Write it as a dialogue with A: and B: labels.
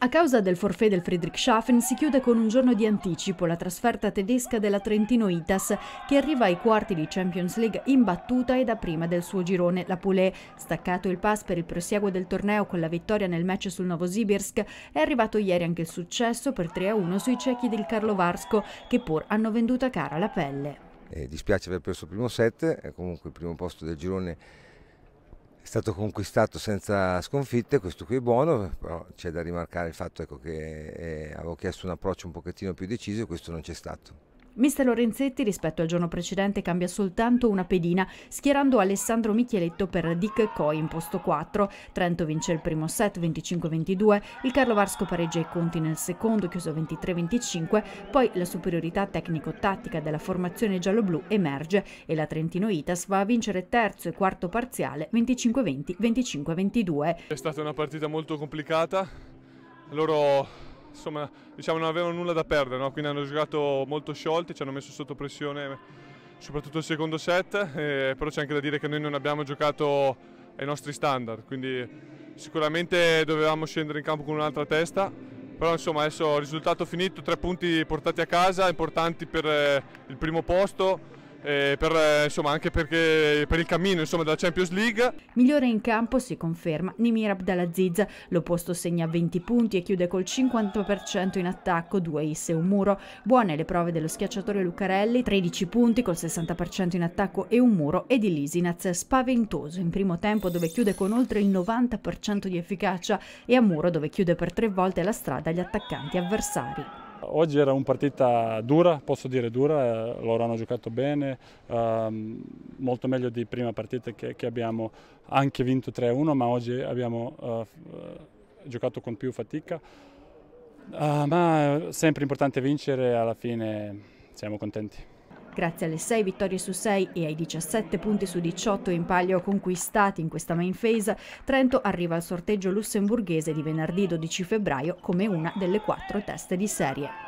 A: A causa del forfè del Friedrichshafen si chiude con un giorno di anticipo la trasferta tedesca della Trentino Itas che arriva ai quarti di Champions League imbattuta e da prima del suo girone la Poulet. Staccato il pass per il prosieguo del torneo con la vittoria nel match sul Novosibirsk è arrivato ieri anche il successo per 3-1 sui cechi del Karlovarsko che pur hanno venduta cara la pelle.
B: Eh, dispiace aver perso il primo set, è comunque il primo posto del girone è stato conquistato senza sconfitte, questo qui è buono, però c'è da rimarcare il fatto ecco, che eh, avevo chiesto un approccio un pochettino più deciso e questo non c'è stato.
A: Mister Lorenzetti rispetto al giorno precedente cambia soltanto una pedina, schierando Alessandro Micheletto per Dick Coy in posto 4. Trento vince il primo set 25-22, il Carlo Varsco pareggia i conti nel secondo, chiuso 23-25, poi la superiorità tecnico-tattica della formazione giallo-blu emerge e la Trentino Itas va a vincere terzo e quarto parziale 25-20, 25-22.
C: È stata una partita molto complicata, loro insomma, diciamo, non avevano nulla da perdere, no? quindi hanno giocato molto sciolti, ci hanno messo sotto pressione soprattutto il secondo set, eh, però c'è anche da dire che noi non abbiamo giocato ai nostri standard, quindi sicuramente dovevamo scendere in campo con un'altra testa, però insomma adesso risultato finito, tre punti portati a casa, importanti per eh, il primo posto eh, per, eh, insomma, anche perché, per il cammino insomma, della Champions League.
A: Migliore in campo si conferma Nimir Abdalaziz, l'opposto segna 20 punti e chiude col 50% in attacco, 2 isse e un muro. Buone le prove dello schiacciatore Lucarelli, 13 punti col 60% in attacco e un muro e di Lisinaz spaventoso in primo tempo dove chiude con oltre il 90% di efficacia e a muro dove chiude per tre volte la strada agli attaccanti avversari.
D: Oggi era una partita dura, posso dire dura, eh, loro hanno giocato bene, ehm, molto meglio di prima partita che, che abbiamo anche vinto 3-1, ma oggi abbiamo eh, giocato con più fatica. Eh, ma è sempre importante vincere, e alla fine siamo contenti.
A: Grazie alle 6 vittorie su 6 e ai 17 punti su 18 in palio conquistati in questa main phase, Trento arriva al sorteggio lussemburghese di venerdì 12 febbraio come una delle quattro teste di serie.